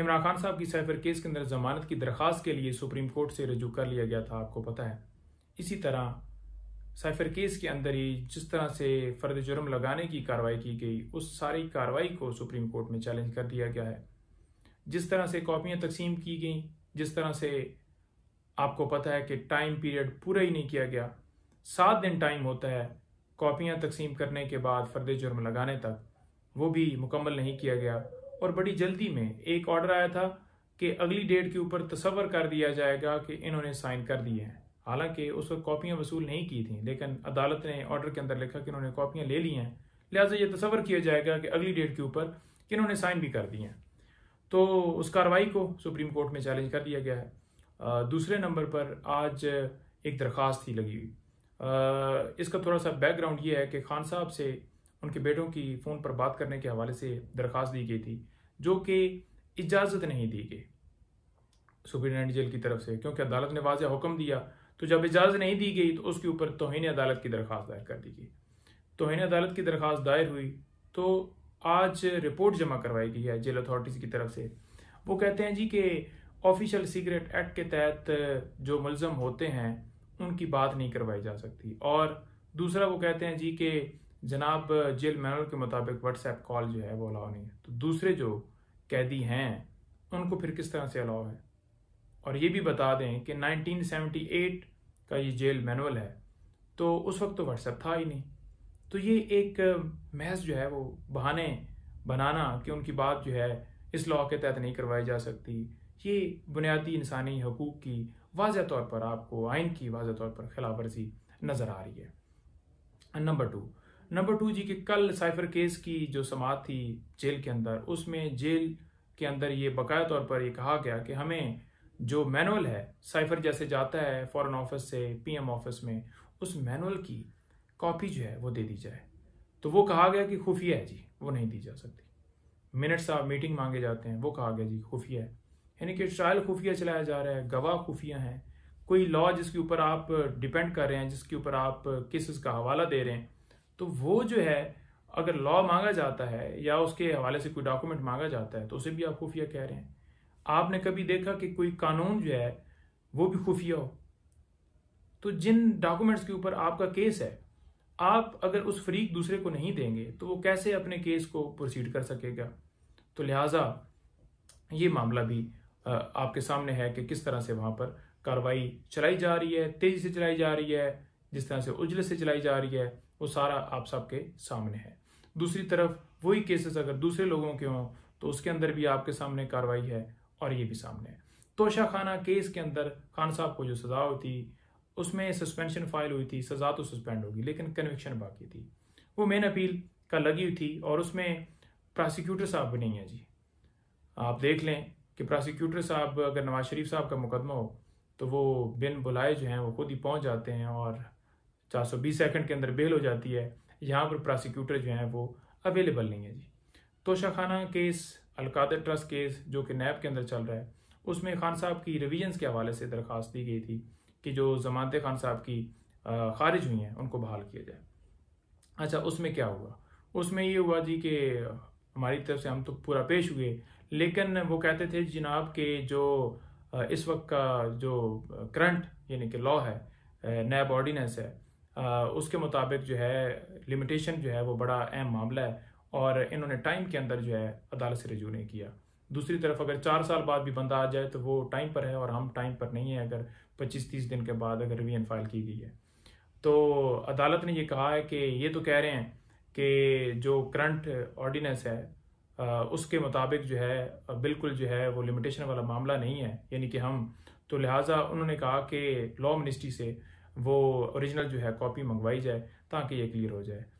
इमरान खान साहब की cipher case के अंदर जमानत की दरख्वास्त के लिए सुप्रीम कोर्ट से रजू कर लिया गया था आपको पता है इसी तरह साइफर केस के अंदर ही जिस तरह से फर्द जुर्म लगाने की कार्रवाई की गई उस सारी कार्रवाई को सुप्रीम कोर्ट में चैलेंज कर दिया गया है जिस तरह से कॉपियां तकसीम की गई जिस तरह से आपको पता है कि टाइम पीरियड पूरा ही नहीं किया गया सात दिन टाइम होता है कॉपियां तकसीम करने के बाद फर्द जुर्म लगाने तक वो भी मुकम्मल नहीं किया गया और बड़ी जल्दी में एक ऑर्डर आया था कि अगली डेट के ऊपर तस्वर कर दिया जाएगा कि इन्होंने साइन कर दिए हैं हालांकि उस वक्त कॉपियाँ वसूल नहीं की थी लेकिन अदालत ने ऑर्डर के अंदर लिखा कि इन्होंने कापियाँ ले ली हैं लिहाजा ये तस्वर किया जाएगा कि अगली डेट के ऊपर इन्होंने साइन भी कर दिए हैं तो उस कार्रवाई को सुप्रीम कोर्ट में चैलेंज कर दिया गया है दूसरे नंबर पर आज एक दरख्वास्त थी लगी हुई इसका थोड़ा सा बैकग्राउंड ये है कि खान साहब से उनके बेटों की फ़ोन पर बात करने के हवाले से दरख्वास्त दी गई थी जो कि इजाज़त नहीं दी गई सुप्रिटेंडेंट जेल की तरफ से क्योंकि अदालत ने वाजह हुक्म दिया तो जब इजाज़त नहीं दी गई तो उसके ऊपर तोहन अदालत की दरख्वास्त दायर कर दी गई तोहन अदालत की दरख्वास्त दायर हुई तो आज रिपोर्ट जमा करवाई गई है जेल अथॉरिटीज़ की तरफ से वो कहते हैं जी कि ऑफिशियल सीक्रेट एक्ट के तहत जो मुलम होते हैं उनकी बात नहीं करवाई जा सकती और दूसरा वो कहते हैं जी के जनाब जेल मैनुअल के मुताबिक व्हाट्सएप कॉल जो है वो अलाउ नहीं है तो दूसरे जो कैदी हैं उनको फिर किस तरह से अलाउ है और ये भी बता दें कि 1978 का ये जेल मैनुअल है तो उस वक्त तो व्हाट्सएप था ही नहीं तो ये एक महज जो है वो बहाने बनाना कि उनकी बात जो है इस लॉ के तहत नहीं करवाई जा सकती ये बुनियादी इंसानी हकूक़ की वाजह तौर पर आपको आइन की वाजह तौर पर खिलाफ वर्जी नज़र आ रही है नंबर टू नंबर टू जी के कल साइफर केस की जो समात थी जेल के अंदर उसमें जेल के अंदर ये बकाया तौर पर ये कहा गया कि हमें जो मैनुअल है साइफर जैसे जाता है फॉरेन ऑफिस से पीएम ऑफिस में उस मैनुअल की कॉपी जो है वो दे दी जाए तो वो कहा गया कि खुफिया है जी वो नहीं दी जा सकती मिनट साहब मीटिंग मांगे जाते हैं वो कहा गया जी खुफिया है यानी कि ट्रायल खुफिया चलाया जा रहा है गवाह खुफिया हैं कोई लॉ जिसके ऊपर आप डिपेंड कर रहे हैं जिसके ऊपर आप केसेस का हवाला दे रहे हैं तो वो जो है अगर लॉ मांगा जाता है या उसके हवाले से कोई डॉक्यूमेंट मांगा जाता है तो उसे भी आप खुफिया कह रहे हैं आपने कभी देखा कि कोई कानून जो है वो भी खुफिया हो तो जिन डॉक्यूमेंट्स के ऊपर आपका केस है आप अगर उस फरीक दूसरे को नहीं देंगे तो वो कैसे अपने केस को प्रोसीड कर सकेगा तो लिहाजा ये मामला भी आपके सामने है कि किस तरह से वहाँ पर कार्रवाई चलाई जा रही है तेज़ी से चलाई जा रही है जिस तरह से उजले से चलाई जा रही है वो सारा आप सबके सामने है दूसरी तरफ वही केसेस अगर दूसरे लोगों के हों तो उसके अंदर भी आपके सामने कार्रवाई है और ये भी सामने है तोशा खाना केस के अंदर खान साहब को जो सज़ा हुई थी उसमें सस्पेंशन फाइल हुई थी सज़ा तो सस्पेंड होगी लेकिन कन्विक्शन बाकी थी वो मेन अपील का लगी हुई थी और उसमें प्रोसिक्यूटर साहब भी नहीं है जी आप देख लें कि प्रोसिक्यूटर साहब अगर नवाज शरीफ साहब का मुकदमा हो तो वो बिन बुलाए जो हैं वो खुद ही पहुंच जाते हैं और चार सौ बीस सेकेंड के अंदर बेल हो जाती है यहाँ पर प्रोसिक्यूटर जो हैं वो अवेलेबल नहीं है जी Toshakhana case Al-Qadir trust case जो कि नैब के अंदर चल रहा है उसमें खान साहब की रिविजन्स के हवाले से दरख्वास्त दी गई थी कि जो जमानत खान साहब की खारिज हुई हैं उनको बहाल किया जाए अच्छा उसमें क्या हुआ उसमें ये हुआ जी कि हमारी तरफ से हम तो पूरा पेश हुए लेकिन वो कहते थे जनाब के जो इस वक्त का जो करंट यानी कि लॉ है नैब ऑर्डीनेंस है उसके मुताबिक जो है लिमिटेशन जो है वो बड़ा अहम मामला है और इन्होंने टाइम के अंदर जो है अदालत से रजू नहीं किया दूसरी तरफ अगर चार साल बाद भी बंदा आ जाए तो वो टाइम पर है और हम टाइम पर नहीं है अगर पच्चीस तीस दिन के बाद अगर रिवीन फाइल की गई है तो अदालत ने ये कहा है कि ये तो कह रहे हैं कि जो करंट ऑर्डिनेंस है उसके मुताबिक जो है बिल्कुल जो है वो लिमिटेशन वाला मामला नहीं है यानी कि हम तो लिहाजा उन्होंने कहा कि लॉ मिनिस्ट्री से वो ओरिजिनल जो है कॉपी मंगवाई जाए ताकि ये क्लियर हो जाए